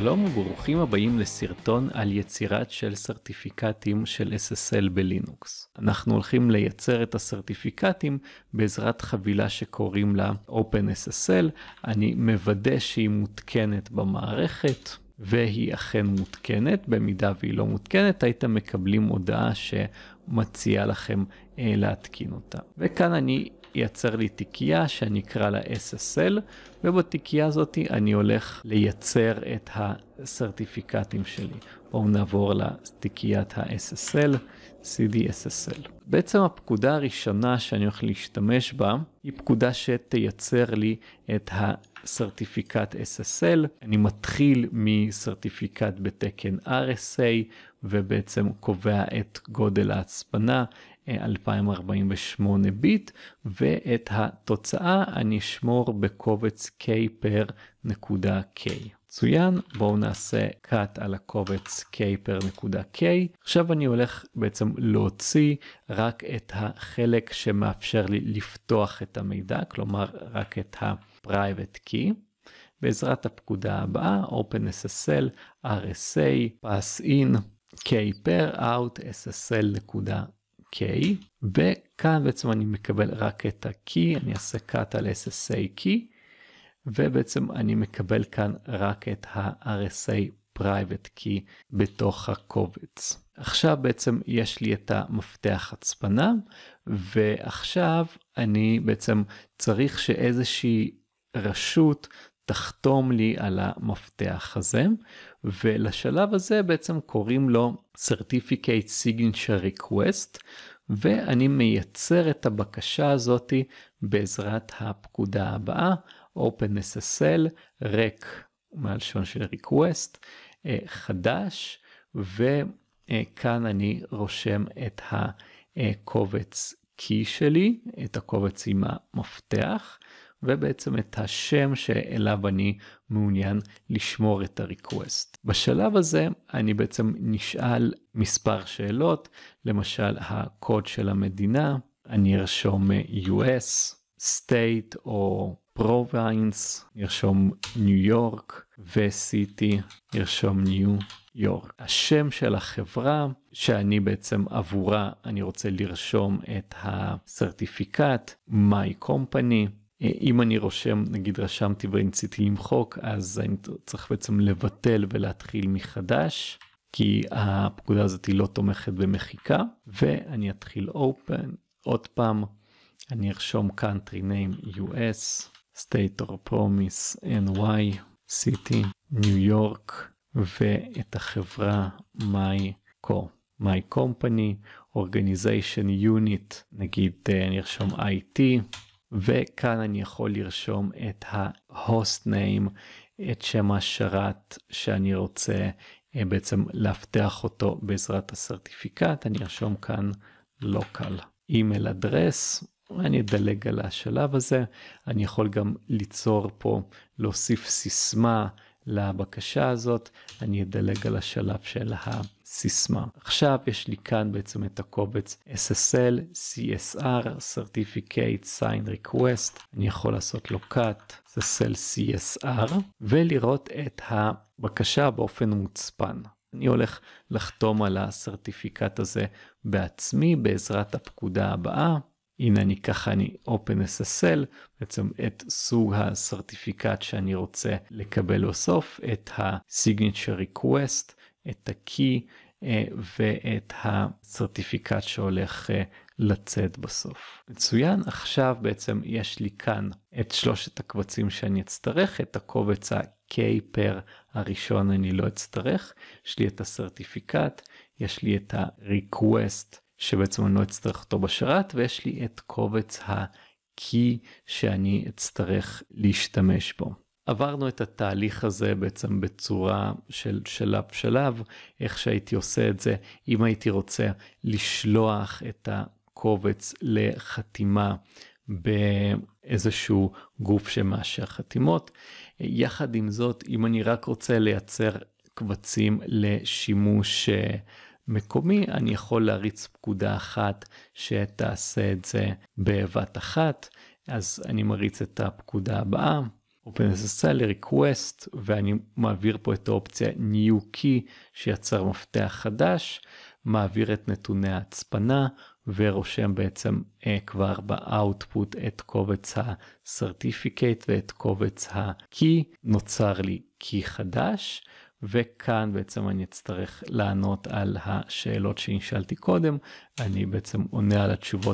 שלום וברוכים הבאים לסרטון על יצירת של סרטיפיקטים של SSL בלינוקס. אנחנו הולכים לייצר את הסרטיפיקטים בעזרת חבילה שקוראים לה OpenSSL, אני מוודא שהיא מותקנת במערכת. והיא אכן מותקנת, במידה והיא לא מותקנת הייתם מקבלים הודעה שמציעה לכם אה, להתקין אותה. וכאן אני ייצר לי תיקייה שאני אקרא לה SSL, ובתיקייה הזאת אני הולך לייצר את הסרטיפיקטים שלי. בואו נעבור לתיקיית ה-SSL, cd-SSL. בעצם הפקודה הראשונה שאני הולך להשתמש בה, היא פקודה שתייצר לי את ה... סרטיפיקט SSL. אני מתחיל מסרטיפיקט בתקן RSA, ובעצם קובע את גודל ההצפנה, 2048 ביט, ואת התוצאה אני אשמור בקובץ k per נקודה k. מצוין, בואו נעשה cut על הקובץ k per נקודה k. עכשיו אני הולך בעצם להוציא רק את החלק שמאפשר לי לפתוח את המידע, כלומר רק את ה-private key. בעזרת הפקודה הבאה, OpenSSL, RSA, pass in, k per out, SSL נקודה ה-K, אוקיי, וכאן בעצם אני מקבל רק את ה-Key, אני אעשה cut על SSA Key, ובעצם אני מקבל כאן רק את ה-RSA Private Key בתוך הקובץ. עכשיו בעצם יש לי את המפתח הצפנה, ועכשיו אני בעצם צריך שאיזושהי רשות תחתום לי על המפתח הזה, ולשלב הזה בעצם קוראים לו Certificate Signature Request, ואני מייצר את הבקשה הזאת בעזרת הפקודה הבאה, OpenSSL, REC, מהלשון של Request, אה, חדש, וכאן אני רושם את הקובץ key שלי, את הקובץ עם המפתח, ובעצם את השם שאליו אני מעוניין לשמור את הריקווסט. בשלב הזה אני בעצם נשאל מספר שאלות, למשל הקוד של המדינה, אני ארשום US, state או province, New ניו ו וסיטי, ארשום New York. השם של החברה שאני בעצם עבורה אני רוצה לרשום את הסרטיפיקט, my company. אם אני רושם, נגיד רשמתי וניסיתי למחוק, אז אני צריך בעצם לבטל ולהתחיל מחדש, כי הפקודה הזאת היא לא תומכת במחיקה, ואני אתחיל open, עוד פעם, אני ארשום country name US, state or promise NY, city, New York, ואת החברה my co, my company, organization unit, נגיד אה, אני ארשום IT, וכאן אני יכול לרשום את ה-host name, את שם השרת שאני רוצה אה, בעצם לאבטח אותו בעזרת הסרטיפיקט, אני ארשום כאן local email address, אני אדלג על השלב הזה, אני יכול גם ליצור פה, להוסיף סיסמה לבקשה הזאת, אני אדלג על השלב של הסיסמה. עכשיו יש לי כאן בעצם את הקובץ SSL, CSR, Certificate Sign Request, אני יכול לעשות לו cut, SSL CSR, ולראות את הבקשה באופן מוצפן. אני הולך לחתום על הסרטיפיקט הזה בעצמי בעזרת הפקודה הבאה. הנה אני ככה אני OpenSSL, בעצם את סוג הסרטיפיקט שאני רוצה לקבל בסוף, את ה-Signature Request, את ה-Key אה, ואת הסרטיפיקט שהולך אה, לצאת בסוף. מצוין, עכשיו בעצם יש לי כאן את שלושת הקבצים שאני אצטרך, את הקובץ ה-K פר הראשון אני לא אצטרך, יש לי את הסרטיפיקט, יש לי את ה-request שבעצם אני לא אצטרך אותו בשרת ויש לי את קובץ ה-key שאני אצטרך להשתמש בו. עברנו את התהליך הזה בעצם בצורה של שלב שלב, איך שהייתי עושה את זה, אם הייתי רוצה לשלוח את הקובץ לחתימה באיזשהו גוף שמאשר חתימות. יחד עם זאת, אם אני רק רוצה לייצר קבצים לשימוש אה, מקומי, אני יכול להריץ פקודה אחת שתעשה את זה בבת אחת, אז אני מריץ את הפקודה הבאה, OpenSSL request, ואני מעביר פה את האופציה New Key שיצר מפתח חדש, מעביר את נתוני ההצפנה, ורושם בעצם אה, כבר באאוטפוט את קובץ ה-certificate ואת קובץ ה-key, נוצר לי key חדש. וכאן בעצם אני אצטרך לענות על השאלות שנשאלתי קודם, אני בעצם עונה על התשובות